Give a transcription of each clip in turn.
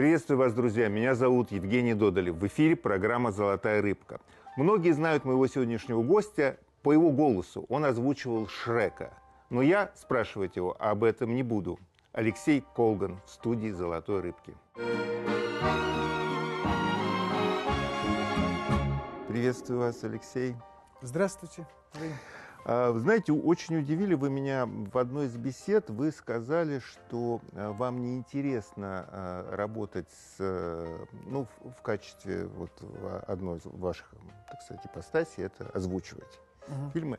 Приветствую вас, друзья. Меня зовут Евгений Додолев. В эфире программа «Золотая рыбка». Многие знают моего сегодняшнего гостя по его голосу. Он озвучивал Шрека. Но я спрашивать его об этом не буду. Алексей Колган в студии «Золотой рыбки». Приветствую вас, Алексей. Здравствуйте. А, знаете, очень удивили вы меня в одной из бесед. Вы сказали, что а, вам не интересно а, работать с, э, ну, в качестве вот одной из ваших, так сказать, ипостасей, это озвучивать угу. фильмы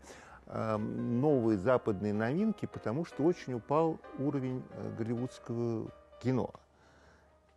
новые западные новинки, потому что очень упал уровень э, голливудского кино.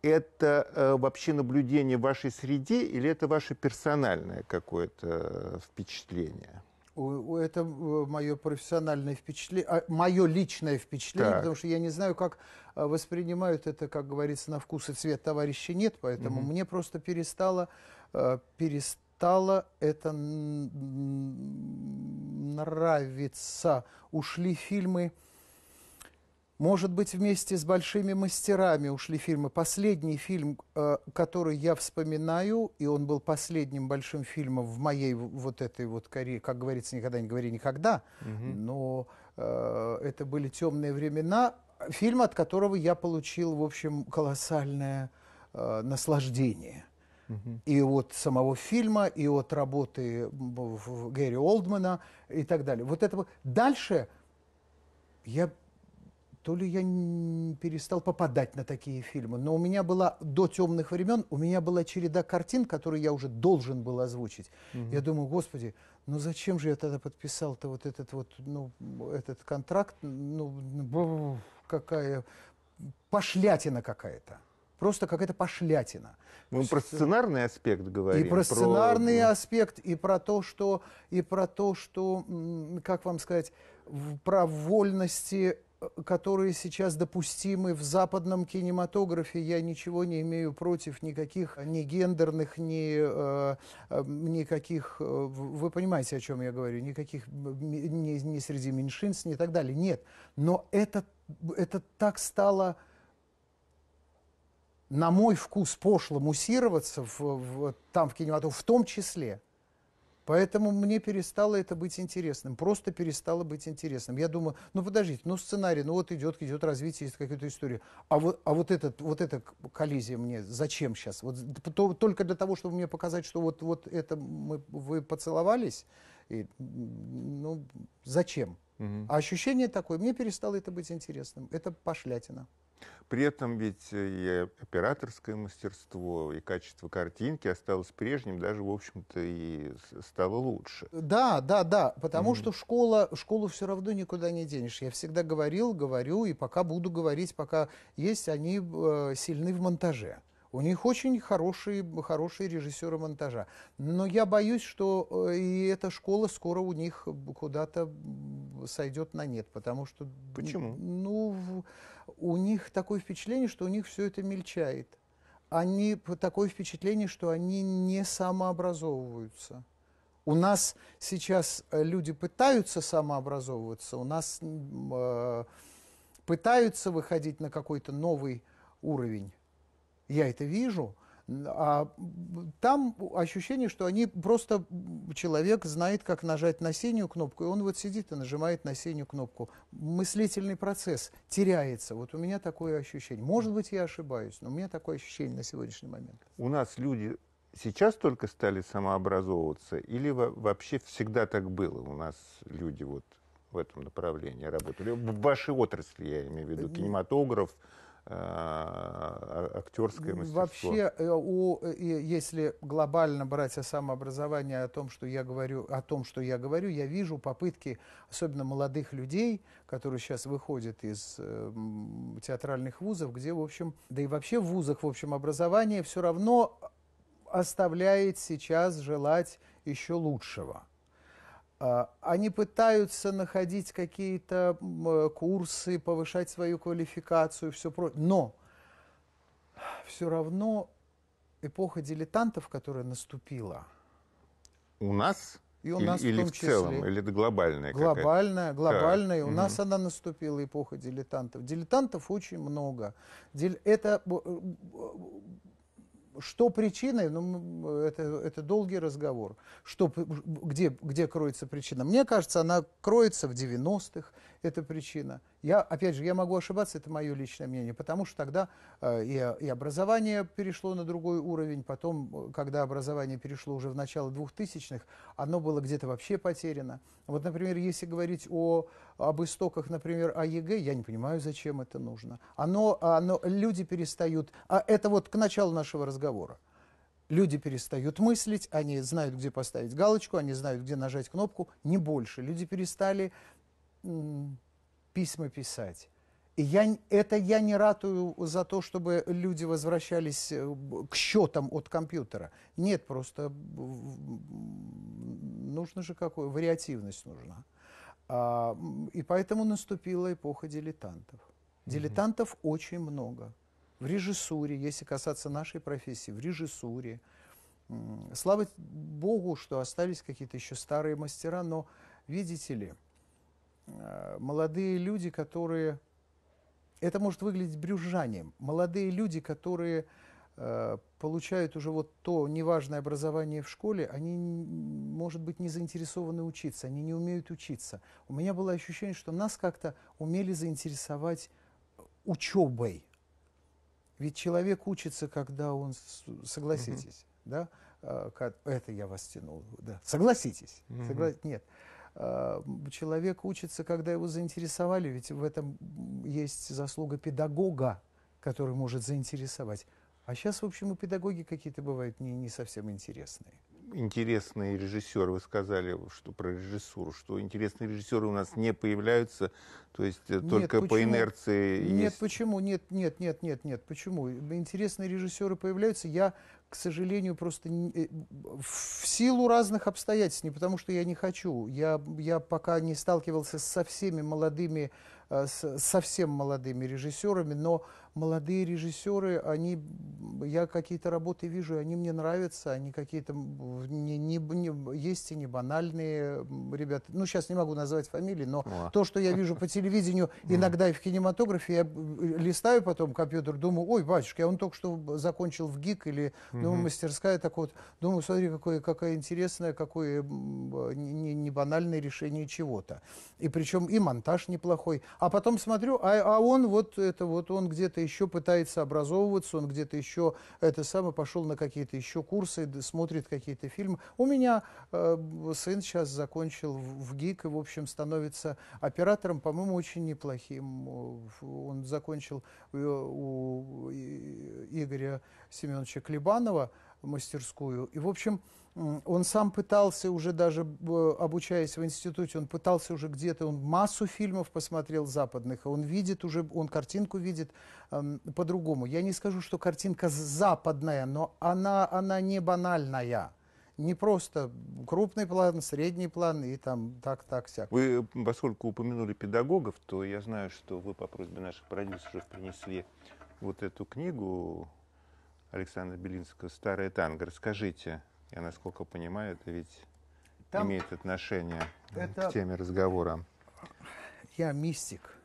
Это э, вообще наблюдение в вашей среде или это ваше персональное какое-то впечатление? Это э, мое профессиональное впечатление, а, мое личное впечатление, так. потому что я не знаю, как э, воспринимают это, как говорится, на вкус и цвет товарища нет, поэтому угу. мне просто перестало, э, перестало это нравиться. Ушли фильмы может быть, вместе с большими мастерами ушли фильмы. Последний фильм, э, который я вспоминаю, и он был последним большим фильмом в моей вот этой вот карьере, как говорится, никогда не говори никогда, угу. но э, это были темные времена, фильм, от которого я получил, в общем, колоссальное э, наслаждение. И от самого фильма, и от работы Гэри Олдмана и так далее. Вот это дальше я то ли я перестал попадать на такие фильмы, но у меня была до темных времен, у меня была череда картин, которые я уже должен был озвучить. Угу. Я думаю, господи, ну зачем же я тогда подписал-то вот этот вот, ну, этот контракт, ну, ну какая пошлятина какая-то. Просто какая-то пошлятина. Мы про э, сценарный аспект говорим. И про, про сценарный аспект, и про то, что, и про то, что, как вам сказать, про вольности которые сейчас допустимы в западном кинематографе, я ничего не имею против, никаких ни гендерных, ни э, э никаких, э, вы понимаете, о чем я говорю, никаких ни, ни среди меньшинств, ни так далее, нет. Но это, это так стало на мой вкус пошло муссироваться в, в, там в кинематографе, в том числе Поэтому мне перестало это быть интересным, просто перестало быть интересным. Я думаю, ну подождите, ну сценарий, ну вот идет, идет развитие, есть какая-то история. А вот, а вот, этот, вот эта коллизия мне зачем сейчас? Вот, то, только для того, чтобы мне показать, что вот, вот это мы, вы поцеловались? И, ну зачем? Угу. А ощущение такое, мне перестало это быть интересным. Это пошлятина. При этом ведь э, и операторское мастерство, и качество картинки осталось прежним, даже, в общем-то, и стало лучше. Да, да, да, потому mm. что школа, школу все равно никуда не денешь. Я всегда говорил, говорю, и пока буду говорить, пока есть, они э, сильны в монтаже. У них очень хорошие, хорошие режиссеры монтажа. Но я боюсь, что э, и эта школа скоро у них куда-то сойдет на нет, потому что... Почему? Ну, у них такое впечатление, что у них все это мельчает. Они, такое впечатление, что они не самообразовываются. У нас сейчас э, люди пытаются самообразовываться, у нас э, пытаются выходить на какой-то новый уровень я это вижу, а там ощущение, что они просто человек знает, как нажать на синюю кнопку, и он вот сидит и нажимает на синюю кнопку. Мыслительный процесс теряется. Вот у меня такое ощущение. Может быть, я ошибаюсь, но у меня такое ощущение на сегодняшний момент. У нас люди сейчас только стали самообразовываться, или вообще всегда так было? У нас люди вот в этом направлении работали. В вашей отрасли, я имею в виду, э, кинематограф, а, актерское мастерство? Вообще, э, у, если глобально брать о самообразовании, о том, что я говорю, о том, что я говорю, я вижу попытки, особенно молодых людей, которые сейчас выходят из э, театральных вузов, где, в общем, да и вообще в вузах, в общем, образование все равно оставляет сейчас желать еще лучшего. А, они пытаются находить какие-то э, курсы, повышать свою квалификацию, все прочее. Но все равно эпоха дилетантов, которая наступила. У нас? И у нас или, в, том в числе. целом, или это глобальная Глобальная, глобальная. Да. У угу. нас она наступила, эпоха дилетантов. Дилетантов очень много. Это э, что причиной? Ну, это, это долгий разговор. Что, где, где кроется причина? Мне кажется, она кроется в 90-х, это причина. Я, опять же, я могу ошибаться, это мое личное мнение, потому что тогда э, и, и образование перешло на другой уровень, потом, э, когда образование перешло уже в начало 2000-х, оно было где-то вообще потеряно. Вот, например, если говорить о, об истоках, например, о а ЕГЭ, я не понимаю, зачем это нужно. Оно, оно, люди перестают, а это вот к началу нашего разговора. Люди перестают мыслить, они знают, где поставить галочку, они знают, где нажать кнопку, не больше. Люди перестали письма писать. И я, это я не ратую за то, чтобы люди возвращались э, к счетам от компьютера. Нет, просто нужно же какую вариативность нужна. А, и поэтому наступила эпоха дилетантов. Дилетантов mm-hmm. очень много. В режиссуре, если касаться нашей профессии, в режиссуре. Слава богу, что остались какие-то еще старые мастера, но видите ли, Э, молодые люди, которые... Это может выглядеть брюзжанием. Молодые люди, которые э, получают уже вот то неважное образование в школе, они, может быть, не заинтересованы учиться, они не умеют учиться. У меня было ощущение, что нас как-то умели заинтересовать учебой. Ведь человек учится, когда он, согласитесь, угу. да, э, это я вас тянул, да, согласитесь, угу. согла... нет. А, человек учится, когда его заинтересовали, ведь в этом есть заслуга педагога, который может заинтересовать. А сейчас, в общем, у педагоги какие-то бывают не, не совсем интересные. Интересные режиссеры, вы сказали что про режиссуру, что интересные режиссеры у нас не появляются, то есть э, нет, только почему? по инерции. Нет, есть... почему? Нет, нет, нет, нет, нет. Почему? Интересные режиссеры появляются. Я к сожалению, просто не, э, в силу разных обстоятельств, не потому что я не хочу. Я, я пока не сталкивался со всеми молодыми, э, с, совсем молодыми режиссерами, но молодые режиссеры, они, я какие-то работы вижу, они мне нравятся, они какие-то не, не, не, есть и не банальные ребята. Ну, сейчас не могу назвать фамилии, но О. то, что я вижу по телевидению, иногда и в кинематографе, я э, листаю потом компьютер, думаю, ой, батюшка, я он только что закончил в ГИК или ну, мастерская так вот. Думаю, смотри, какое, какое интересное, э, какое не, не банальное решение чего-то. И причем и монтаж неплохой. А потом смотрю, а, а он вот это вот, он где-то еще пытается образовываться, он где-то еще это самое пошел на какие-то еще курсы, смотрит какие-то фильмы. У меня э, сын сейчас закончил в, в ГИК и, в общем, становится оператором, по-моему, очень неплохим. Он закончил э, у э, Игоря Семеновича Клебанова мастерскую. И, в общем, он сам пытался уже даже, обучаясь в институте, он пытался уже где-то, он массу фильмов посмотрел западных, он видит уже, он картинку видит э, по-другому. Я не скажу, что картинка западная, но она, она не банальная. Не просто крупный план, средний план и там так, так, всяк. Вы, поскольку упомянули педагогов, то я знаю, что вы по просьбе наших продюсеров принесли вот эту книгу Александра Белинского «Старая танго». Расскажите, я насколько понимаю, это ведь Там имеет отношение это... к теме разговора. Я мистик.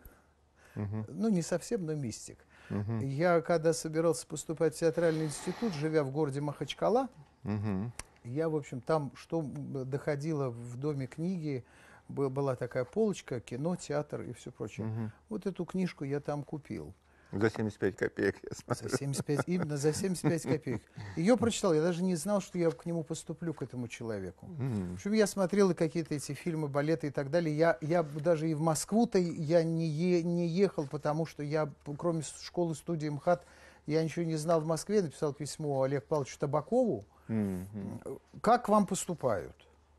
Угу. Ну, не совсем, но мистик. Угу. Я, когда собирался поступать в театральный институт, живя в городе Махачкала, угу. я, в общем, там, что доходило в доме книги, была такая полочка, кино, театр и все прочее. Угу. Вот эту книжку я там купил. За 75 копеек, я смотрю. За 75, именно за 75 копеек. Ее прочитал, я даже не знал, что я к нему поступлю, к этому человеку. Mm. В общем, я смотрел и какие-то эти фильмы, балеты и так далее. Я, я даже и в Москву-то я не, е, не ехал, потому что я, кроме школы, студии МХАТ, я ничего не знал в Москве. Написал письмо Олегу Павловичу Табакову. Mm-hmm. Как к вам поступают?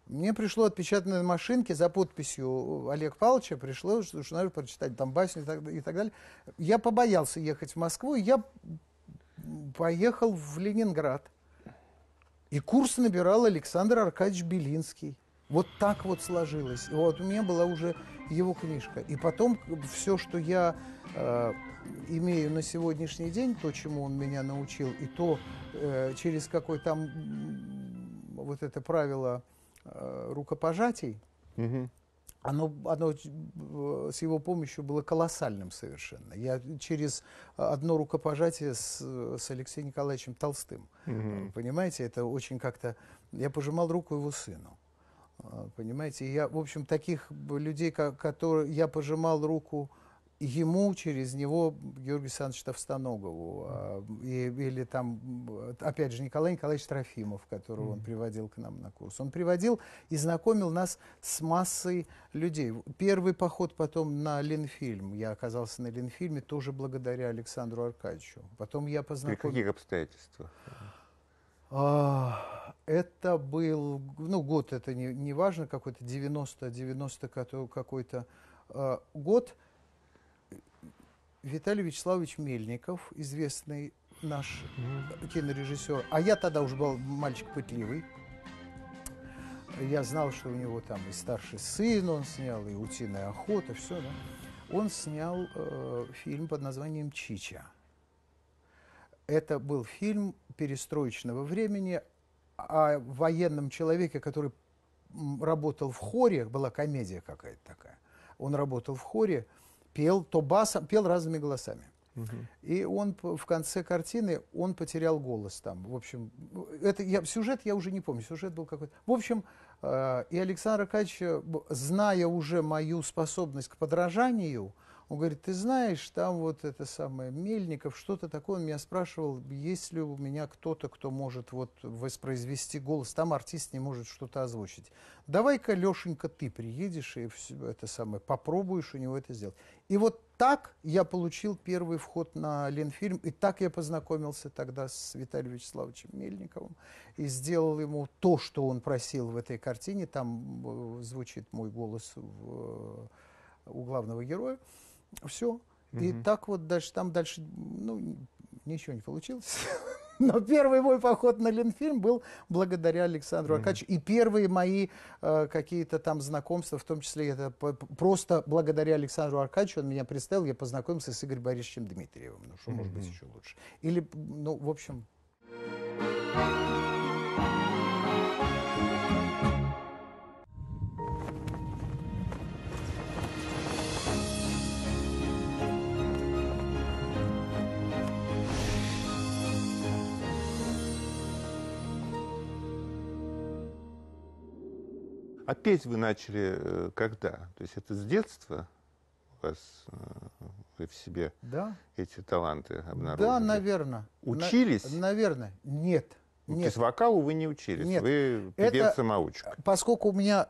Мне пришло отпечатанное на машинке за подписью Олег Павловича, пришло, что, что надо прочитать там басню и так, и так далее. Я побоялся ехать в Москву, я поехал в Ленинград. И курс набирал Александр Аркадьевич Белинский. Вот так вот сложилось. И вот у меня была уже его книжка. И потом все, что я э, имею на сегодняшний день, то, чему он меня научил, и то, э, через какой там вот это правило Э, рукопожатий, угу. оно, оно э, с его помощью было колоссальным совершенно. Я через э, одно рукопожатие с, с Алексеем Николаевичем Толстым, угу. понимаете, это очень как-то... Я пожимал руку его сыну. Понимаете, я, в общем, таких людей, которые я пожимал руку ему через него Георгию Александровичу Товстоногову, mm или там, опять же, Николай Николаевич Трофимов, которого mm-hmm. он приводил к нам на курс. Он приводил и знакомил нас с массой людей. Первый поход потом на Ленфильм, я оказался на Ленфильме тоже благодаря Александру Аркадьевичу. Потом я познакомился... При каких обстоятельствах? А, это был, ну, год это не, не важно, какой-то 90-90 какой-то э, год. Виталий Вячеславович Мельников, известный наш кинорежиссер, а я тогда уже был мальчик пытливый, я знал, что у него там и старший сын он снял, и «Утиная охота», все, да. Он снял э, фильм под названием «Чича». Это был фильм перестроечного времени о а военном человеке, который работал в хоре, была комедия какая-то такая. Он работал в хоре, пел то басом, пел разными голосами. И он в конце картины, он потерял голос там. В общем, это я, сюжет я уже не помню, сюжет был какой-то. В общем, э, и Александр Аркадьевич, зная уже мою способность к подражанию, э, он говорит, ты знаешь, там вот это самое, Мельников, что-то такое. Он меня спрашивал, есть ли у меня кто-то, кто может вот воспроизвести голос. Там артист не может что-то озвучить. Давай-ка, Лешенька, ты приедешь и все это самое, попробуешь у него это сделать. И вот так я получил первый вход на Ленфильм, и так я познакомился тогда с Виталием Вячеславовичем Мельниковым и сделал ему то, что он просил в этой картине. Там э, звучит мой голос в, э, у главного героя. Все. Угу. И так вот дальше, там дальше, ну, ничего не получилось. Но первый мой поход на Ленфильм был благодаря Александру mm-hmm. Акачу. И первые мои э, какие-то там знакомства, в том числе это просто благодаря Александру Аркадьевичу, он меня представил, я познакомился с Игорем Борисовичем Дмитриевым. Ну, что mm-hmm. может быть еще лучше. Или, ну, в общем... А петь вы начали э, когда? То есть это с детства у вас э, вы в себе да? эти таланты обнаружили? Да, наверное. Учились? На, наверное. Нет. Ну, нет. То есть вокалу вы не учились, Нет. вы певец-самоучка. Поскольку у меня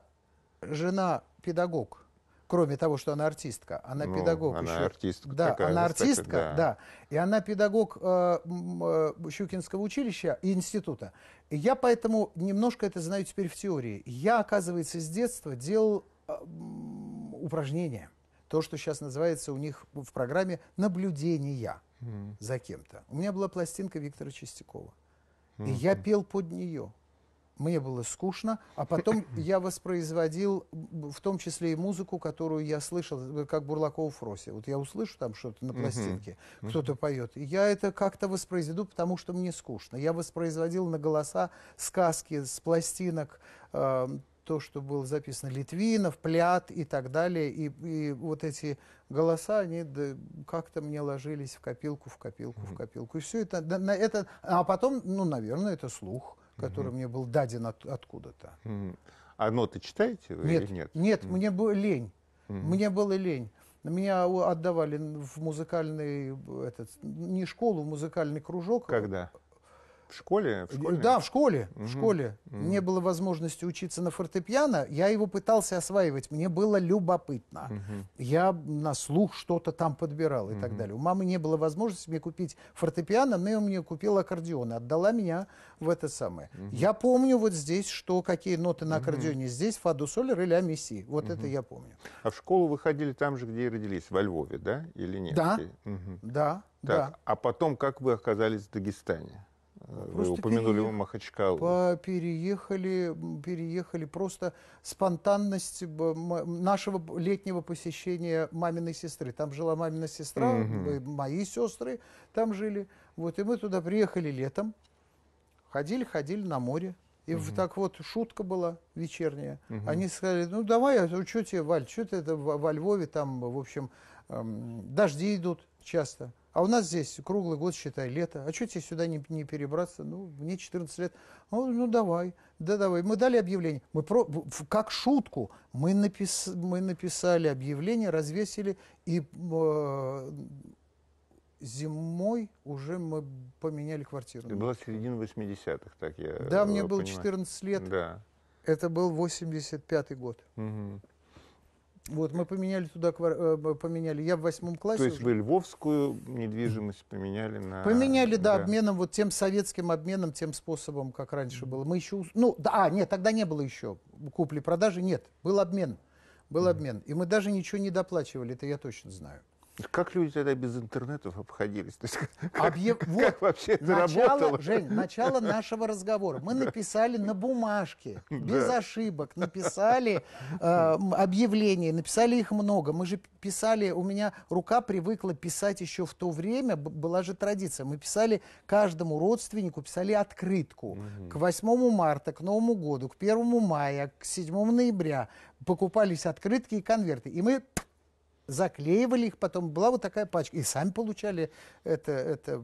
жена педагог, кроме того, что она артистка, она ну, педагог она еще. Артистка да, такая, она артистка, да. да. И она педагог э, э, Щукинского училища и института. И я поэтому немножко это знаю теперь в теории. Я, оказывается, с детства делал э, упражнения. То, что сейчас называется у них в программе наблюдения mm. за кем-то. У меня была пластинка Виктора Чистякова. Mm-hmm. И я пел под нее мне было скучно, а потом я воспроизводил в том числе и музыку, которую я слышал, как Бурлаков Фроси. Вот я услышу там что-то на пластинке, uh кто-то поет. я это как-то воспроизведу, потому что мне скучно. Я воспроизводил на голоса сказки с пластинок, э, то, что было записано Литвинов, Плят и так далее. И, и вот эти голоса, они да, как-то мне ложились в копилку, в копилку, mm в копилку. И все это, да, на это... А потом, ну, наверное, это слух который мне был даден от, откуда-то. А ноты читаете вы нет, или нет? Нет, мне было лень. Мне было лень. Меня отдавали в музыкальный, этот, не школу, музыкальный кружок. Когда? В школе? В школе? Да, в школе. Угу. В школе. Угу. Не было возможности учиться на фортепиано. Я его пытался осваивать. Мне было любопытно. Угу. Я на слух что-то там подбирал и угу. так далее. У мамы не было возможности мне купить фортепиано, но я мне купила аккордеон. Отдала меня в это самое. Угу. Я помню вот здесь, что какие ноты на аккордеоне. Угу. Здесь фа, ду, соль, ре, ля, ми, си. Вот угу. это я помню. А в школу выходили там же, где и родились? Во Львове, да? Или нет? Да. Угу. Да. Так, да. А потом как вы оказались в Дагестане? Вы упомянули переех... Махачкалу. переехали, переехали просто спонтанность нашего летнего посещения маминой сестры. Там жила мамина сестра, угу. мои сестры там жили. Вот и мы туда приехали летом, ходили, ходили на море. И угу. так вот шутка была вечерняя. Угу. Они сказали, ну давай, ну а, что тебе, Валь, что ты это во Львове там, в общем, эм, дожди идут часто. А у нас здесь круглый год, считай, лето. А что тебе сюда не, не перебраться? Ну, мне 14 лет. Ну, ну, давай, да давай. Мы дали объявление. Мы про, как шутку мы, напис, мы написали объявление, развесили, и э, зимой уже мы поменяли квартиру. Это была середина 80-х, так я Да, мне э, было понимаю. 14 лет. Да. Это был 85-й год. Угу. Вот, мы поменяли туда, э, поменяли, я в восьмом классе. То есть уже. вы львовскую недвижимость поменяли на... Поменяли, да, да, обменом, вот тем советским обменом, тем способом, как раньше было. Мы еще, ну, да, а, нет, тогда не было еще купли-продажи, нет, был обмен, был mm-hmm. обмен. И мы даже ничего не доплачивали, это я точно знаю. Как люди тогда без интернетов обходились? есть, как, Объ... как, вот, как вообще это начало, работало? Жень, начало нашего разговора. Мы написали на бумажке, без да. ошибок, написали э, объявления, написали их много. Мы же писали, у меня рука привыкла писать еще в то время, была же традиция. Мы писали каждому родственнику, писали открытку. Угу. К 8 марта, к Новому году, к 1 мая, к 7 ноября покупались открытки и конверты. И мы заклеивали их потом, была вот такая пачка. И сами получали это, это,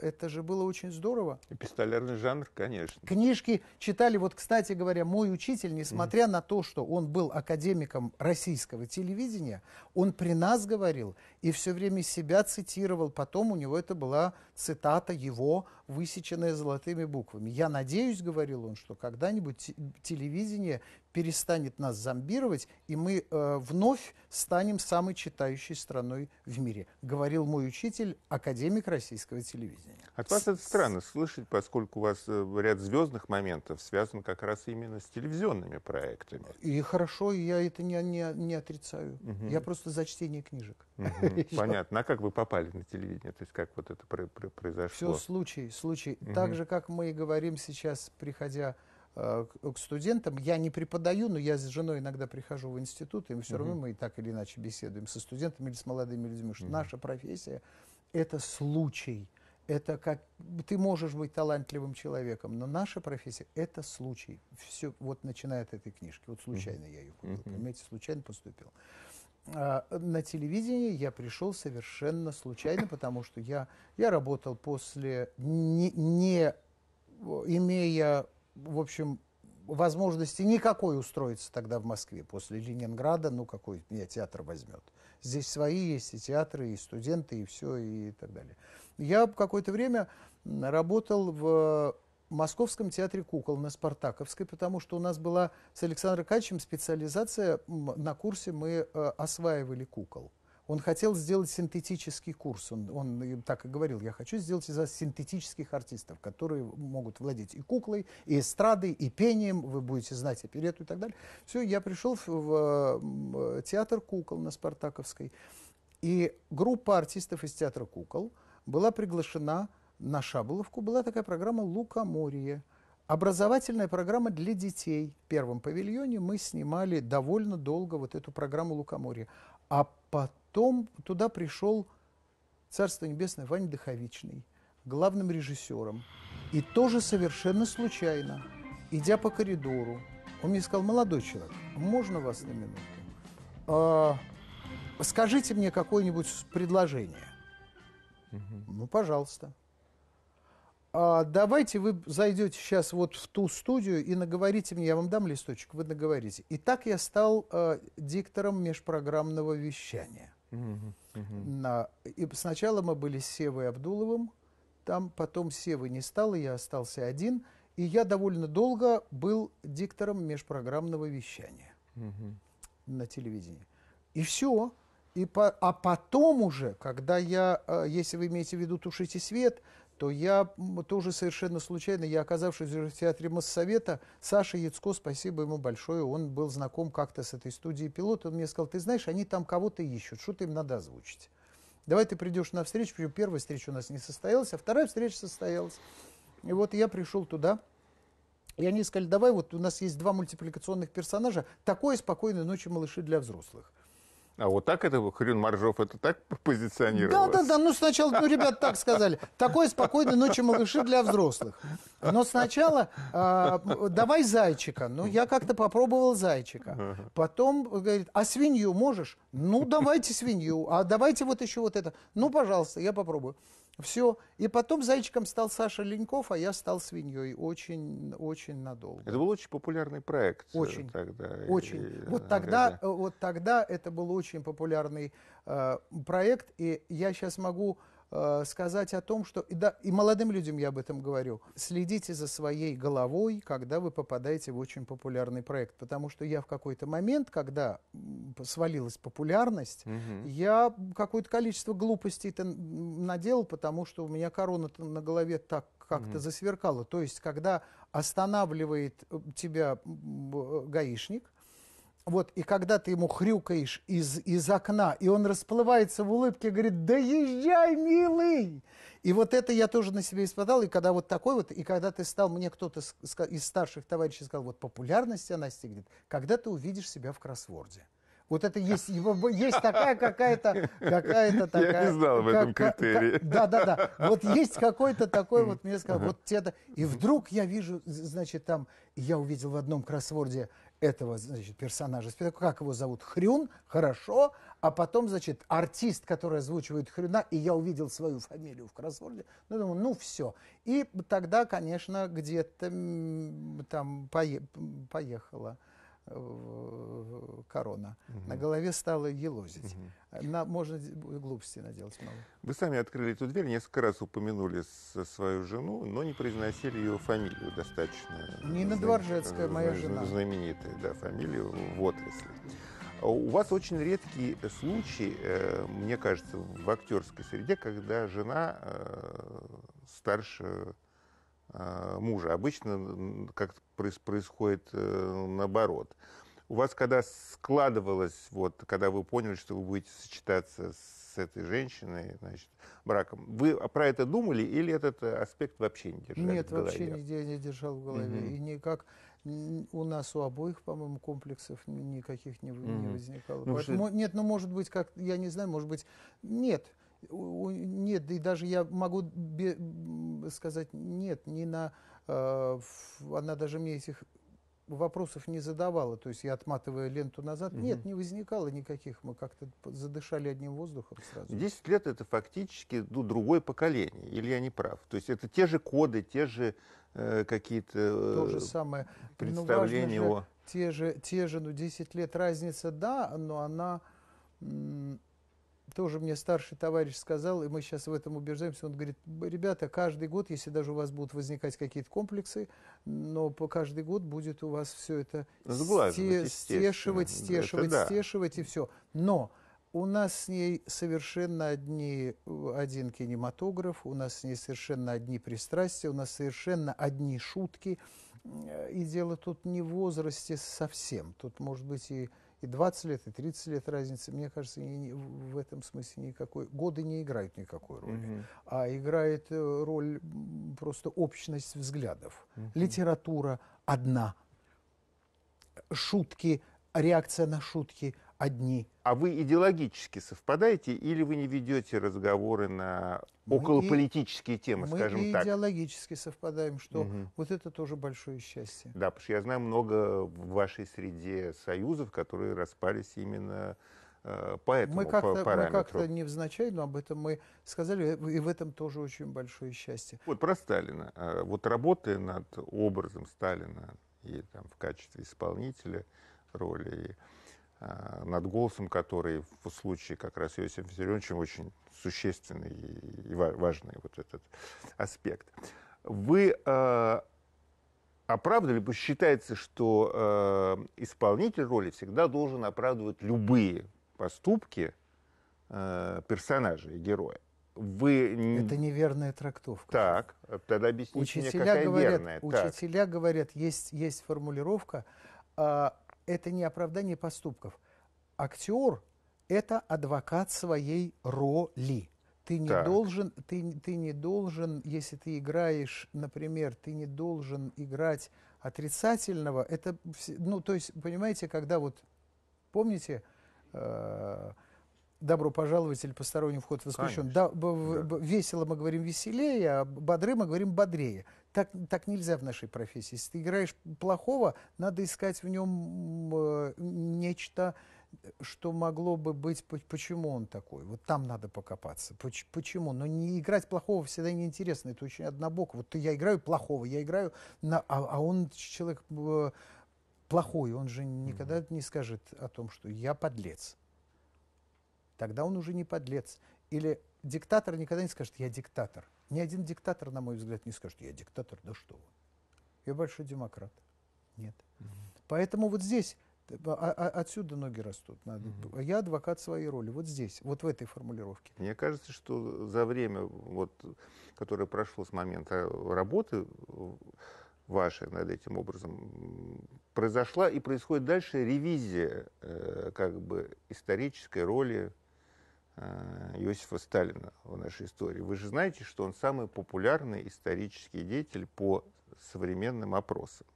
это же было очень здорово. Эпистолярный жанр, конечно. Книжки читали, вот, кстати говоря, мой учитель, несмотря mm. на то, что он был академиком российского телевидения, он при нас говорил и все время себя цитировал, потом у него это была цитата его, высеченная золотыми буквами. Я надеюсь, говорил он, что когда-нибудь телевидение перестанет нас зомбировать, и мы э, вновь станем самой читающей страной в мире, говорил мой учитель, академик российского телевидения. От вас это странно слышать, поскольку у вас э, ряд звездных моментов связан как раз именно с телевизионными проектами. И хорошо, я это не, не, не отрицаю. Угу. Я просто за чтение книжек. Угу. Понятно. А как вы попали на телевидение? То есть как вот это произошло? Все случай, случай. Угу. Так же, как мы и говорим сейчас, приходя Э, к студентам. Я не преподаю, но я с женой иногда прихожу в институт, и все угу. равно мы и так или иначе беседуем со студентами или с молодыми людьми, что угу. наша профессия – это случай. Это как ты можешь быть талантливым человеком, но наша профессия это случай. Все вот начиная от этой книжки. Вот случайно я ее купил, mm-hmm. понимаете, случайно поступил. А, на телевидение я пришел совершенно случайно, потому что я я работал после не, не имея в общем, возможности никакой устроиться тогда в Москве после Ленинграда, ну какой меня театр возьмет. Здесь свои есть и театры, и студенты, и все, и так далее. Я какое-то время работал в Московском театре кукол на Спартаковской, потому что у нас была с Александром Качем специализация, на курсе мы э, осваивали кукол. Он хотел сделать синтетический курс. Он, он так и говорил, я хочу сделать из синтетических артистов, которые могут владеть и куклой, и эстрадой, и пением. Вы будете знать оперету и так далее. Все, я пришел в, в театр кукол на Спартаковской. И группа артистов из театра кукол была приглашена на Шаболовку. Была такая программа «Лукоморье». Образовательная программа для детей. В первом павильоне мы снимали довольно долго вот эту программу «Лукоморье». А потом том, туда пришел Царство Небесное Ваня Дыховичный, главным режиссером. И тоже совершенно случайно, идя по коридору, он мне сказал, молодой человек, можно вас на минуту? А, скажите мне какое-нибудь предложение. Угу. Ну, пожалуйста. А, давайте вы зайдете сейчас вот в ту студию и наговорите мне, я вам дам листочек, вы наговорите. И так я стал а, диктором межпрограммного вещания. На... И сначала мы были с Севой Абдуловым, там потом Севы не стало, я остался один, и я довольно долго был диктором межпрограммного вещания на телевидении. И все. И по, а потом уже, когда я, э, если вы имеете в виду «Тушите свет», то я тоже совершенно случайно, я оказавшись в театре Моссовета, Саша Яцко, спасибо ему большое, он был знаком как-то с этой студией «Пилот», он мне сказал, ты знаешь, они там кого-то ищут, что-то им надо озвучить. Давай ты придешь на встречу, причем первая встреча у нас не состоялась, а вторая встреча состоялась. И вот я пришел туда, и они сказали, давай, вот у нас есть два мультипликационных персонажа, такое «Спокойной ночи, малыши для взрослых». А вот так это Хрюн Маржов это так позиционировал? Да, да, да. Ну, сначала, ну, ребят так сказали. Такой спокойной ночи малыши для взрослых. Но сначала э, давай зайчика. Ну, я как-то попробовал зайчика. Потом говорит, а свинью можешь? Ну, давайте свинью. А давайте вот еще вот это. Ну, пожалуйста, я попробую. Все. И потом зайчиком стал Саша Леньков, а я стал свиньей. Очень, очень надолго. Это был очень популярный проект. Э, очень. Тогда. Очень. И, вот, э, тогда, э, вот тогда это был очень популярный э, проект. И я сейчас могу Э, сказать о том, что и, да, и молодым людям я об этом говорю, следите за своей головой, когда вы попадаете в очень популярный проект, потому что я в какой-то момент, когда свалилась популярность, угу. я какое-то количество глупостей наделал, потому что у меня корона на голове так как-то угу. засверкала. То есть, когда останавливает э, тебя э, гаишник, вот, и когда ты ему хрюкаешь из, из окна, и он расплывается в улыбке, говорит, да езжай, милый! И вот это я тоже на себе испытал, и когда вот такой вот, и когда ты стал, мне кто-то из старших товарищей сказал, вот популярность она стигнет, когда ты увидишь себя в кроссворде. Вот это есть, есть такая какая-то, какая-то такая... Я не знал в этом как, критерии. да, да, да. Вот есть какой-то такой вот, мне сказал, вот те И вдруг я вижу, значит, там, я увидел в одном кроссворде этого, значит, персонажа, как его зовут, Хрюн, хорошо, а потом, значит, артист, который озвучивает Хрюна, и я увидел свою фамилию в кроссворде, ну, думаю, ну, все. И тогда, конечно, где-то там пое поехала корона. Угу. На голове стала елозить. Угу. На, можно глупости наделать много. Вы сами открыли эту дверь, несколько раз упомянули свою жену, но не произносили ее фамилию достаточно. Нина знам... Дворжецкая, моя жена. Знаменитая, да, фамилия в отрасли. А у вас очень редкий случай, э, мне кажется, в актерской среде, когда жена э, старше а, мужа. Обычно как происходит э, наоборот. У вас когда складывалось, вот, когда вы поняли, что вы будете сочетаться с этой женщиной, значит, браком, вы про это думали или этот аспект вообще не держал Нет, в голове? вообще нигде не держал в голове. Угу. И никак у нас у обоих, по-моему, комплексов никаких не, угу. не возникало. Ну, Поэтому, что... Нет, ну, может быть, как, я не знаю, может быть, нет – нет, и даже я могу сказать, нет, не на... Э, она даже мне этих вопросов не задавала, то есть я отматываю ленту назад, угу. нет, не возникало никаких, мы как-то задышали одним воздухом сразу. 10 лет это фактически ну, другое поколение, или я не прав? То есть это те же коды, те же э, какие-то э, самое. представления ну, важно же, о... Те же, те же, ну 10 лет разница, да, но она тоже мне старший товарищ сказал, и мы сейчас в этом убеждаемся, он говорит, ребята, каждый год, если даже у вас будут возникать какие-то комплексы, но по каждый год будет у вас все это сте стешивать, стешивать, это да. и все. Но у нас с ней совершенно одни, один кинематограф, у нас с ней совершенно одни пристрастия, у нас совершенно одни шутки. Э, и дело тут не в возрасте совсем. Тут, может быть, и и 20 лет, и 30 лет разницы, мне кажется, не, в этом смысле никакой, годы не играют никакой роли, угу. а играет э, роль просто общность взглядов. Угу. Литература одна, шутки, реакция на шутки – одни. А вы идеологически совпадаете или вы не ведете разговоры на околополитические мы темы, и, скажем мы так? Мы идеологически совпадаем, что угу. вот это тоже большое счастье. Да, потому что я знаю много в вашей среде союзов, которые распались именно э, по этому мы как-то, параметру. Мы как-то невзначай, но об этом мы сказали, и в этом тоже очень большое счастье. Вот про Сталина. А, вот работая над образом Сталина и там, в качестве исполнителя роли, и а, над голосом, который в случае как раз Иосифа Виссарионовича очень существенный и важный вот этот аспект. Вы э, а, оправдывали, потому считается, что э, исполнитель роли всегда должен оправдывать любые поступки э, персонажа и героя. Вы... Это неверная трактовка. Так, тогда объясните учителя мне, какая говорят, верная. Учителя так. говорят, есть, есть формулировка, э, это не оправдание поступков. Актер – это адвокат своей роли. Ты не так. должен, ты, ты не должен, если ты играешь, например, ты не должен играть отрицательного. Это, ну, то есть, понимаете, когда вот, помните, э, добро пожаловать или посторонний вход воспрещен. Да, да. Весело мы говорим веселее, а бодры мы говорим бодрее. Так, так нельзя в нашей профессии. Если ты играешь плохого, надо искать в нем э, нечто, что могло бы быть, почему он такой. Вот там надо покопаться. Почему? Но не играть плохого всегда неинтересно. Это очень однобоко. Вот я играю плохого, я играю, на, а, а он человек э, плохой. Он же никогда не скажет о том, что я подлец. Тогда он уже не подлец. Или диктатор никогда не скажет, я диктатор. Ни один диктатор, на мой взгляд, не скажет, я диктатор, да что вы. Я большой демократ. Нет. Угу. Поэтому вот здесь, э, а, а, а, отсюда ноги растут. Надо. Угу. Я адвокат своей роли. Вот здесь, вот в этой формулировке. Мне кажется, что за время, вот, которое прошло с момента работы э, вашей над этим образом, произошла и происходит дальше ревизия э, как бы исторической роли а, Иосифа Сталина в нашей истории. Вы же знаете, что он самый популярный исторический деятель по современным опросам.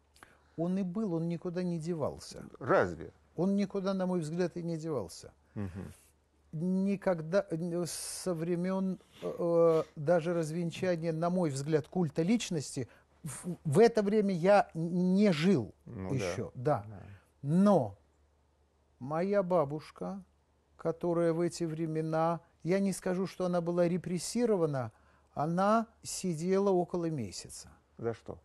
Он и был, он никуда не девался. Разве? Он никуда, на мой взгляд, и не девался. Угу. Никогда со времен э, э, даже развенчания, на мой взгляд, культа личности, в, в это время я не жил ну, еще, да. да. да. Но моя бабушка которая в эти времена, я не скажу, что она была репрессирована, она сидела около месяца. За что?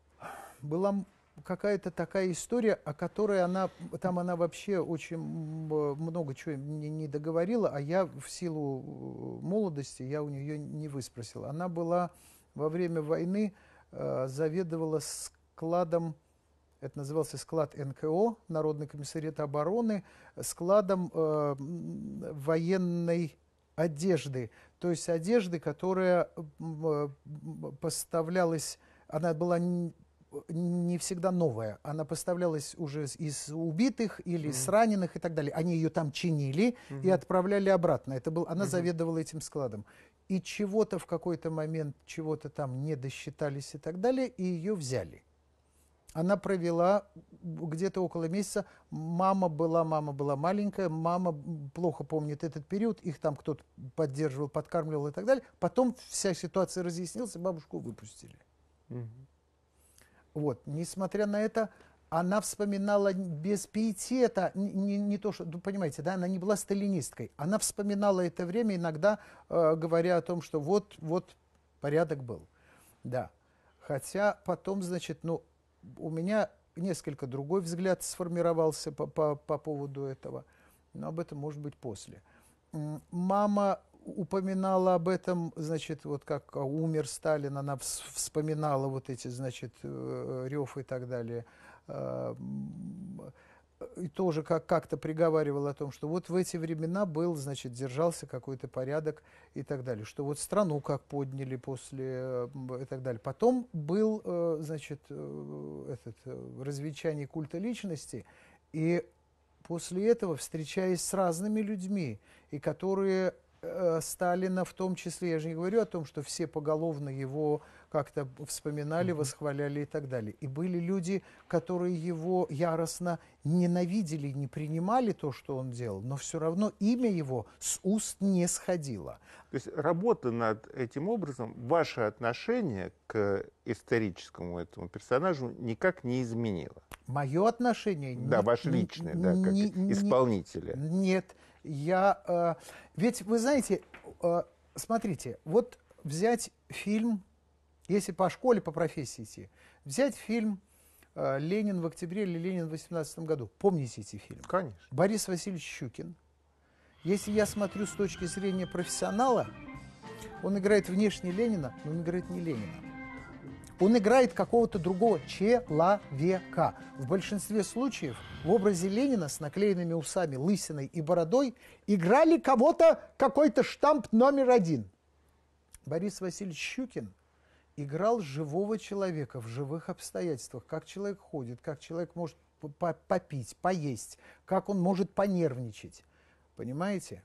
Была какая-то такая история, о которой она, там она вообще очень много чего не, не договорила, а я в силу э, молодости, я у нее не выспросил. Она была во время войны, э, заведовала складом это назывался склад НКО, Народный комиссариат обороны, складом э, военной одежды, то есть одежды, которая э, поставлялась, она была не всегда новая. Она поставлялась уже из убитых или mm-hmm. с раненых и так далее. Они ее там чинили mm-hmm. и отправляли обратно. Это был, она mm-hmm. заведовала этим складом. И чего-то в какой-то момент, чего-то там не досчитались и так далее, и ее взяли. Она провела где-то около месяца. Мама была, мама была маленькая, мама плохо помнит этот период, их там кто-то поддерживал, подкармливал и так далее. Потом вся ситуация разъяснилась, бабушку выпустили. Угу. Вот, несмотря на это, она вспоминала без пиетета, не, не то, что, ну, понимаете, да, она не была сталинисткой. Она вспоминала это время иногда, э, говоря о том, что вот, вот порядок был, да. Хотя потом, значит, ну, у меня несколько другой взгляд сформировался по, по, по поводу этого, но об этом, может быть, после. Мама упоминала об этом, значит, вот как а, умер Сталин, она вспоминала вот эти, значит, э, рев и так далее. А, и тоже как- как-то приговаривал о том, что вот в эти времена был, значит, держался какой-то порядок и так далее, что вот страну как подняли после и так далее. Потом был, э, значит, э, этот, э, развенчание культа личности, и после этого, встречаясь с разными людьми, и которые Сталина в том числе, я же не говорю о том, что все поголовно его как-то вспоминали, угу. восхваляли и так далее. И были люди, которые его яростно ненавидели, не принимали то, что он делал, но все равно имя его с уст не сходило. То есть работа над этим образом, ваше отношение к историческому этому персонажу никак не изменило? Мое отношение? Да, ваш ваше личное, да, как не, исполнителя. Нет, я... Э, ведь, вы знаете, э, смотрите, вот взять фильм если по школе, по профессии идти, взять фильм э, «Ленин в октябре» или «Ленин в 18 году». Помните эти фильмы? Конечно. Борис Васильевич Щукин. Если я смотрю с точки зрения профессионала, он играет внешне Ленина, но он играет не Ленина. Он играет какого-то другого человека. В большинстве случаев в образе Ленина с наклеенными усами, лысиной и бородой играли кого-то, какой-то штамп номер один. Борис Васильевич Щукин играл живого человека в живых обстоятельствах, как человек ходит, как человек может попить, поесть, как он может понервничать. Понимаете?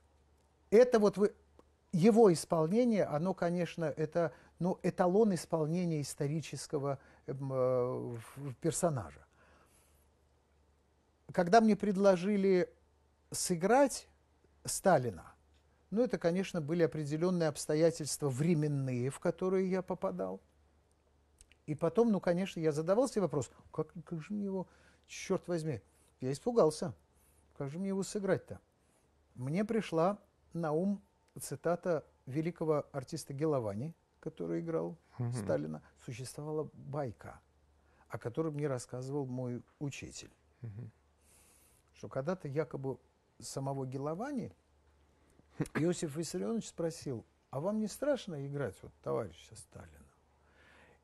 Это вот вы... Его исполнение, оно, конечно, это ну, эталон исполнения исторического эм, э, персонажа. Когда мне предложили сыграть Сталина, но ну, это, конечно, были определенные обстоятельства временные, в которые я попадал. И потом, ну, конечно, я задавал себе вопрос, как, как же мне его, черт возьми, я испугался, как же мне его сыграть-то? Мне пришла на ум цитата великого артиста Геловани, который играл mm Сталина. Существовала байка, о которой мне рассказывал мой учитель. mm Что когда-то якобы самого Геловани Иосиф Виссарионович спросил, а вам не страшно играть вот товарища Сталина?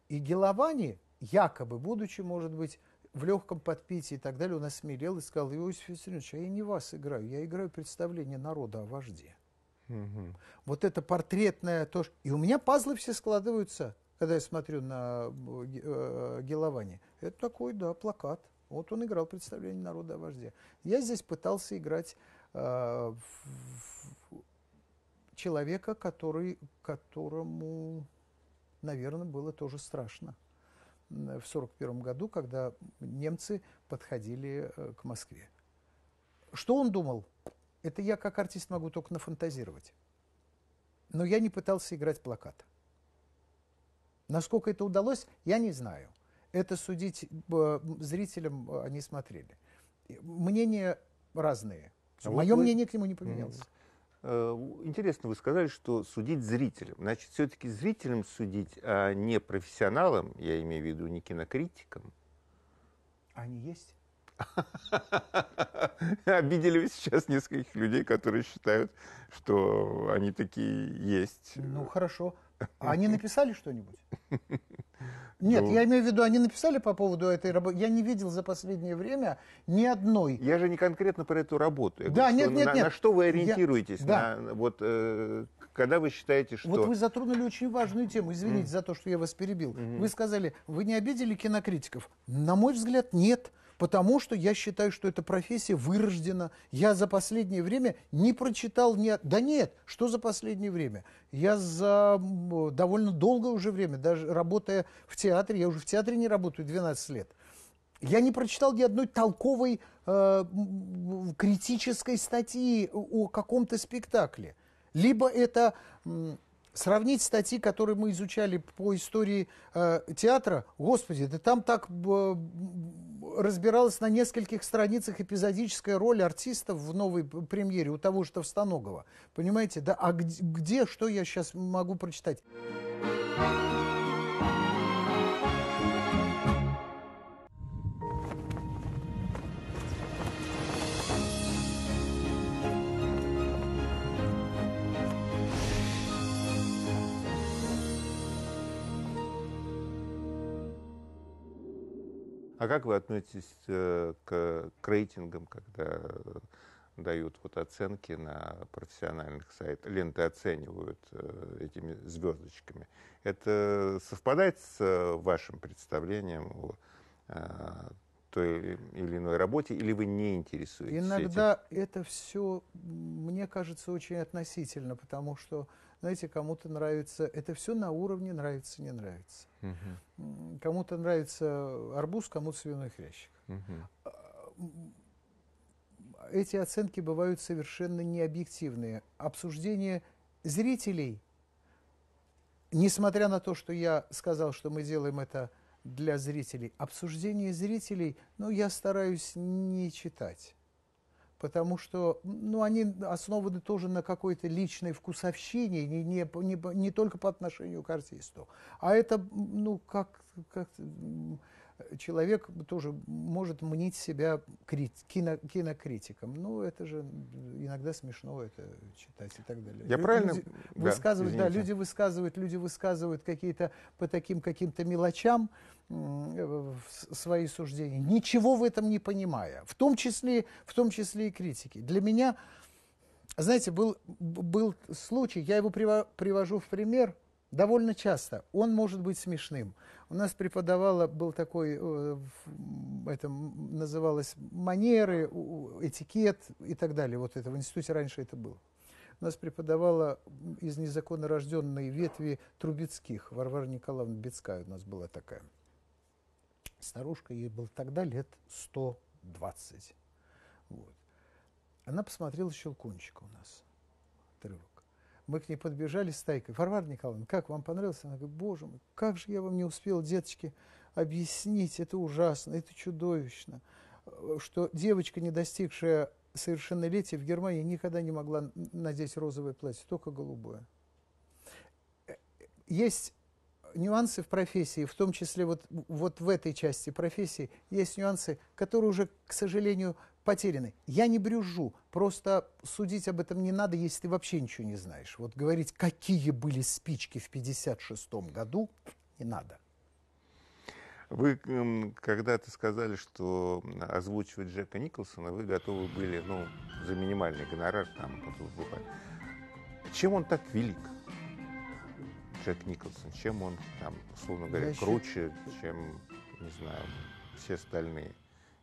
И Геловани, якобы будучи, может быть, в легком подпитии и так далее, он осмелел и сказал, Иосиф Виссарионович, а я не вас играю, я играю представление народа о вожде. Угу. Вот это портретное то, И у меня пазлы все складываются, когда я смотрю на э, Геловани. Это такой, да, плакат. Вот он играл представление народа о вожде. Я здесь пытался играть э, в человека, который, которому, наверное, было тоже страшно в 1941 году, когда немцы подходили э, к Москве. Что он думал? Это я как артист могу только нафантазировать. Но я не пытался играть плакат. Насколько это удалось, я не знаю. Это судить зрителям э, они смотрели. Э, мнения разные. А Мое вот мнение к нему не поменялось. Э, интересно, вы сказали, что судить зрителям. Значит, все-таки зрителям судить, а не профессионалам, я имею в виду не кинокритикам. Они есть. Обидели вы сейчас нескольких людей, которые считают, что они такие есть. Ну, хорошо. А они написали что-нибудь? Нет, ну, я имею в виду, они написали по поводу этой работы. Я не видел за последнее время ни одной. Я же не конкретно про эту работу. Я да, говорю, нет, нет, на, нет. На что вы ориентируетесь? Я... Да. Э, вот, э, когда вы считаете, что... Вот вы затронули очень важную тему. Извините mm. за то, что я вас перебил. Mm-hmm. Вы сказали, вы не обидели кинокритиков? На мой взгляд, нет потому что я считаю, что эта профессия вырождена. Я за последнее время не прочитал ни... Да нет, что за последнее время? Я за довольно долгое уже время, даже работая в театре, я уже в театре не работаю 12 лет, я не прочитал ни одной толковой э, критической статьи о каком-то спектакле. Либо это сравнить статьи, которые мы изучали по истории э, театра, господи, да там так разбиралась на нескольких страницах эпизодическая роль артистов в новой премьере у того же Товстоногова. Понимаете, да? А где, где что я сейчас могу прочитать? А как вы относитесь э, к, к рейтингам, когда э, дают вот оценки на профессиональных сайтах, ленты оценивают э, этими звездочками? Это совпадает с вашим представлением о той или иной работе, или вы не интересуетесь Иногда этим? это все, мне кажется, очень относительно, потому что знаете, кому-то нравится, это все на уровне нравится, не нравится. Угу. Кому-то нравится арбуз, кому-то свиной хрящик. Угу. Эти оценки бывают совершенно необъективные. Обсуждение зрителей, несмотря на то, что я сказал, что мы делаем это для зрителей, обсуждение зрителей, ну, я стараюсь не читать потому что ну, они основаны тоже на какой-то личной вкусовщине, не, не, не, не только по отношению к артисту. А это, ну, как, как человек тоже может мнить себя крит, кино, кинокритиком. Ну, это же иногда смешно это читать и так далее. Я люди правильно? Высказывают, да, да, люди высказывают, люди высказывают какие-то по таким каким-то мелочам свои суждения, ничего в этом не понимая, в том числе, в том числе и критики. Для меня, знаете, был, был случай, я его привожу в пример – довольно часто. Он может быть смешным. У нас преподавала, был такой, э, это называлось манеры, этикет и так далее. Вот это в институте раньше это было. У нас преподавала из незаконно рожденной ветви Трубецких, Варвара Николаевна Бецкая у нас была такая. Старушка, ей было тогда лет 120. Вот. Она посмотрела «Щелкунчика» у нас, отрывок. Мы к ней подбежали с Тайкой. Варвара Николаевна, как вам понравилось? Она говорит, боже мой, как же я вам не успела, деточки, объяснить, это ужасно, это чудовищно, что девочка, не достигшая совершеннолетия в Германии, никогда не могла надеть розовое платье, только голубое. Э, есть нюансы в профессии, в том числе вот, вот в этой части профессии, есть нюансы, которые уже, к сожалению, потеряны. Я не брюжу, просто судить об этом не надо, если ты вообще ничего не знаешь. Вот говорить, какие были спички в 1956 году, не надо. Вы эм, когда-то сказали, что озвучивать Джека Николсона вы готовы были, ну, за минимальный гонорар там. Чем он так велик? Джек Николсон, чем он там, условно говоря, Я круче, считаю... чем, не знаю, все остальные?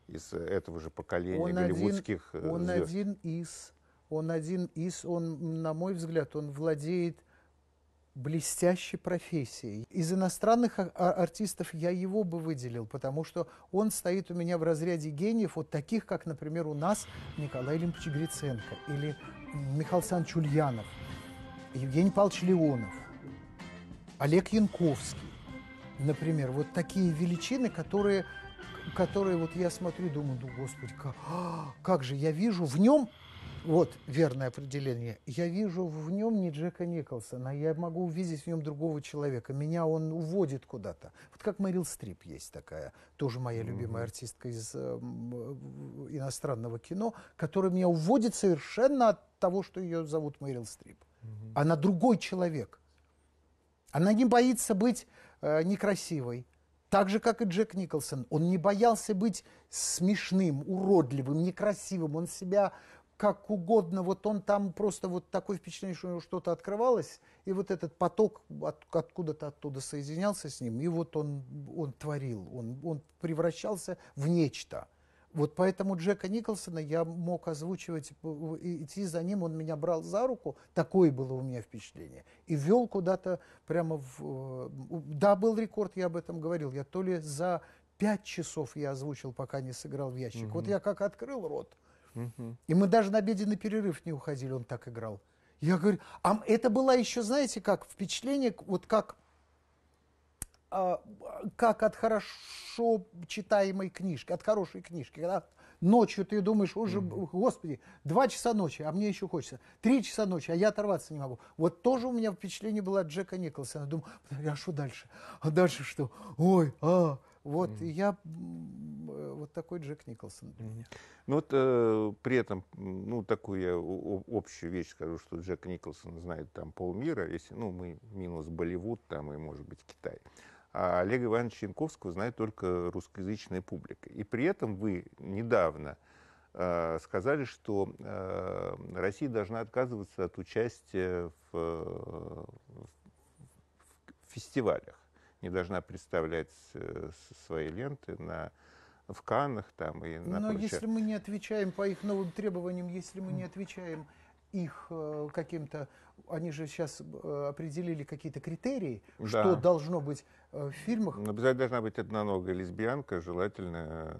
из э, этого же поколения он голливудских один, э, он звезд. один из, он один из, он, на мой взгляд, он владеет блестящей профессией. Из иностранных ар- а, артистов я его бы выделил, потому что он стоит у меня в разряде гениев, вот таких, как, например, у нас Николай Лимович Гриценко или Михаил Александрович Ульянов, Евгений Павлович Леонов, Олег Янковский. Например, вот такие величины, которые которые вот я смотрю, думаю, ну, Господи, как, а, как же я вижу в нем, вот верное определение, я вижу в нем не Джека Николсона, я могу увидеть в нем другого человека, меня он уводит куда-то. Вот как Мэрил Стрип есть такая, тоже моя любимая артистка из э, э, иностранного кино, которая меня уводит совершенно от того, что ее зовут Мэрил Стрип. Она другой человек. Она не боится быть э, некрасивой, так же, как и Джек Николсон. Он не боялся быть смешным, уродливым, некрасивым. Он себя как угодно, вот он там просто вот такое впечатление, что у него что-то открывалось, и вот этот поток от, откуда-то оттуда соединялся с ним, и вот он, он творил, он, он превращался в нечто – вот поэтому Джека Николсона я мог озвучивать, э, идти за ним, он меня брал за руку, такое было у меня впечатление, и вел куда-то прямо в... Э, да, был рекорд, я об этом говорил, я то ли за пять часов я озвучил, пока не сыграл в ящик. Угу. Вот я как открыл рот, угу. и мы даже на обеденный перерыв не уходили, он так играл. Я говорю, а это было еще, знаете, как впечатление, вот как а, как от хорошо читаемой книжки, от хорошей книжки. Когда ночью ты думаешь, уже, господи, два часа ночи, а мне еще хочется, три часа ночи, а я оторваться не могу. Вот тоже у меня впечатление было от Джека Николсона. Думаю, а что дальше? А дальше что? Ой, а, вот mm. я э, вот такой Джек Николсон для меня. Ну вот э, при этом, ну такую я общую вещь скажу, что Джек Николсон знает там полмира, если, ну мы минус Болливуд там и может быть Китай а Олега Ивановича Янковского знает только русскоязычная публика. И при этом вы недавно э, сказали, что э, Россия должна отказываться от участия в, в, в фестивалях, не должна представлять свои ленты на в Канах там и на Но прочее. если мы не отвечаем по их новым требованиям, если мы не отвечаем их э, каким-то, они же сейчас э, определили какие-то критерии, да. что должно быть э, в фильмах. Обязательно ну, должна быть одноногая лесбиянка, желательно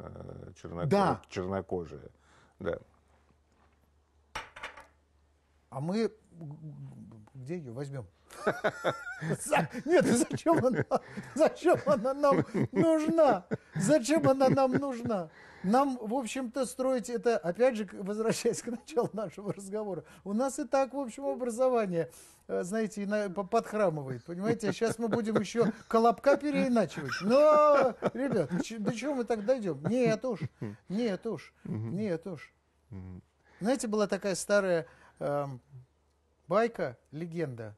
черноко... да. чернокожая. Да. А мы где ее возьмем? Нет, зачем она, зачем она нам нужна? Зачем она нам нужна? Нам, в общем-то, строить это, опять же, возвращаясь к началу нашего разговора, у нас и так, в общем, образование, э, знаете, подхрамывает, понимаете? А сейчас мы будем еще колобка переиначивать. Но, ребят, до чего мы так дойдем? Нет уж, нет уж, нет уж. Знаете, была такая старая Эм, байка, легенда,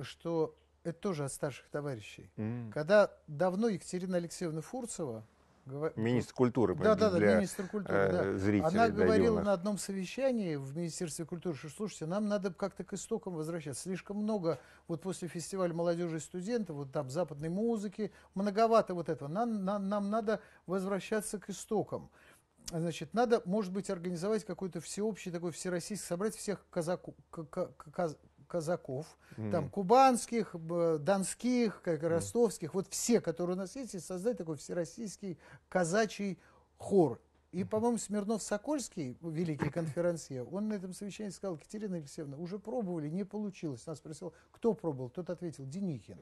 что это тоже от старших товарищей. Mm. Когда давно Екатерина Алексеевна Фурцева, ну, министр культуры, да, да, да, для министр культуры, э, да. зрителей, она говорила на одном совещании в Министерстве культуры, что слушайте, нам надо как-то к истокам возвращаться. Слишком много вот после фестиваля молодежи и студентов, вот там западной музыки, многовато вот этого. Нам, нам, нам надо возвращаться к истокам значит, надо, может быть, организовать какой-то всеобщий такой всероссийский, собрать всех казаку, каз, казаков, mm. там, кубанских, донских, как, ростовских, mm. вот все, которые у нас есть, и создать такой всероссийский казачий хор. И, по-моему, Смирнов-Сокольский, великий конференсье, он на этом совещании сказал, Екатерина Алексеевна, уже пробовали, не получилось. Нас спросил, кто пробовал? Тот ответил, Деникин.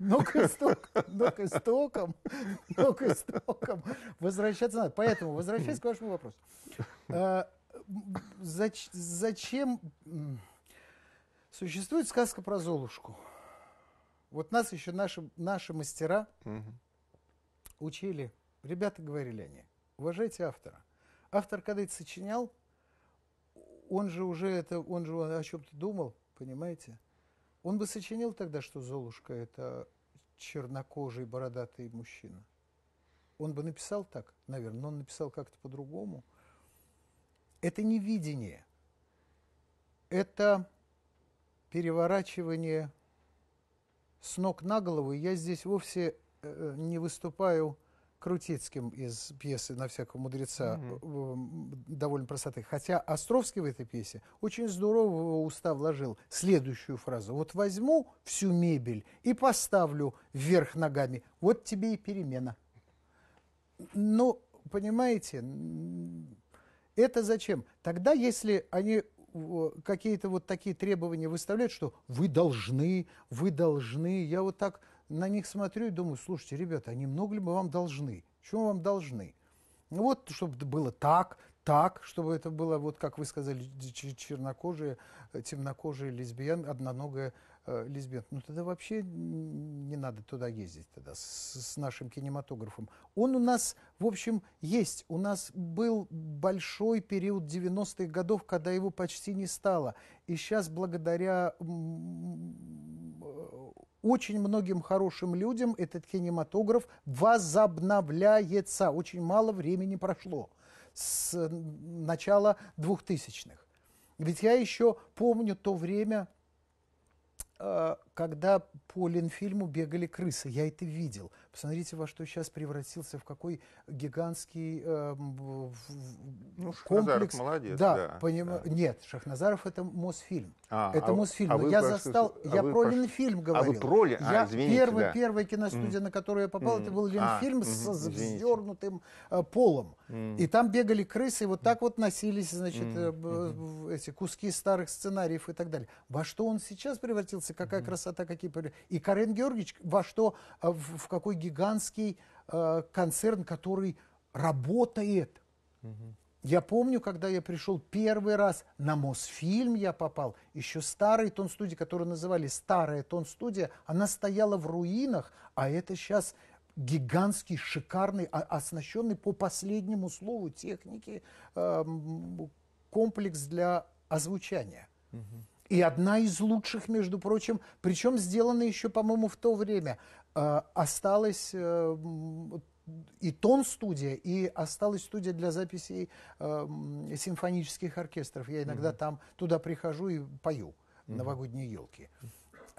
Но к истокам, но к истокам, но к истокам возвращаться надо. Поэтому, возвращаясь к вашему вопросу, а, зачем существует сказка про Золушку? Вот нас еще наши, наши мастера учили, ребята говорили они, уважайте автора. Автор, когда это сочинял, он же уже это, он же он о чем-то думал, понимаете? Он бы сочинил тогда, что Золушка – это чернокожий бородатый мужчина. Он бы написал так, наверное, но он написал как-то по-другому. Это не видение. Это переворачивание с ног на голову. Я здесь вовсе э, не выступаю Крутицким из пьесы «На всякого мудреца» угу. довольно простоты. Хотя Островский в этой пьесе очень здорово в уста вложил следующую фразу. Вот возьму всю мебель и поставлю вверх ногами. Вот тебе и перемена. Ну, понимаете, это зачем? Тогда, если они какие-то вот такие требования выставляют, что вы должны, вы должны. Я вот так на них смотрю и думаю, слушайте, ребята, они много ли мы вам должны? Чего вам должны? Ну вот, чтобы было так, так, чтобы это было, вот как вы сказали, чернокожие, э, темнокожие лесбиян, одноногая Э, Лизбет, ну тогда вообще не надо туда ездить тогда с, с нашим кинематографом. Он у нас, в общем, есть. У нас был большой период 90-х годов, когда его почти не стало. И сейчас благодаря очень многим хорошим людям этот кинематограф возобновляется. Очень мало времени прошло с начала 2000-х. Ведь я еще помню то время, uh, когда по Ленфильму бегали крысы, я это видел. Посмотрите, во что сейчас превратился, в какой гигантский э, в, ну, комплекс. Шахназаров молодец, да. да, поним... да. Нет, Шахназаров это Мосфильм. А, это а, Мосфильм. А я пошли, застал, а я про пошли... Ленфильм говорил. А вы про Лен... А, я а, извините, первый, да. первая киностудия, mm. на которую я попал, mm. это был а, Ленфильм а, с вздернутым э, полом. И там бегали крысы, и вот так вот носились, значит, mm. э, эти куски старых сценариев и так далее. Во что он сейчас превратился, какая mm. красота красота, какие... И Карен Георгиевич, во что, а, в, в какой гигантский э, концерн, который работает. Угу. Я помню, когда я пришел первый раз на Мосфильм, я попал, еще старая тон студии, которую называли «Старая тон-студия», она стояла в руинах, а это сейчас гигантский, шикарный, а, оснащенный по последнему слову техники э, комплекс для озвучания. Угу. И одна из лучших, между прочим, причем сделана еще, по-моему, в то время. А, осталась э, и тон-студия, и осталась студия для записей э, симфонических оркестров. Я иногда угу. там туда прихожу и пою угу. новогодние елки.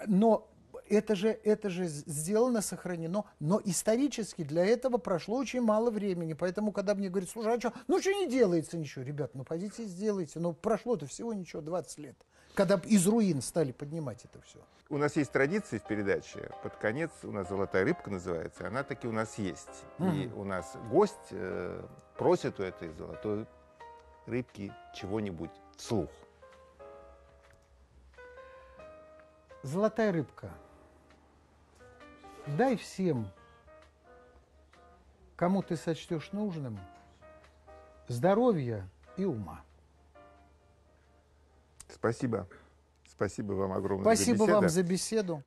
Но это же, это же сделано, сохранено, но исторически для этого прошло очень мало времени. Поэтому, когда мне говорят, слушай, а что, ну что не делается ничего, ребят, ну пойдите и сделайте. но ну, прошло-то всего ничего, 20 лет когда из руин стали поднимать это все. У нас есть традиция, в передаче. Под конец у нас «Золотая рыбка» называется. Она таки у нас есть. Mm-hmm. И у нас гость э, просит у этой «Золотой рыбки» чего-нибудь вслух. «Золотая рыбка», дай всем, кому ты сочтешь нужным, здоровья и ума. Спасибо. Спасибо вам огромное. Спасибо за вам за беседу.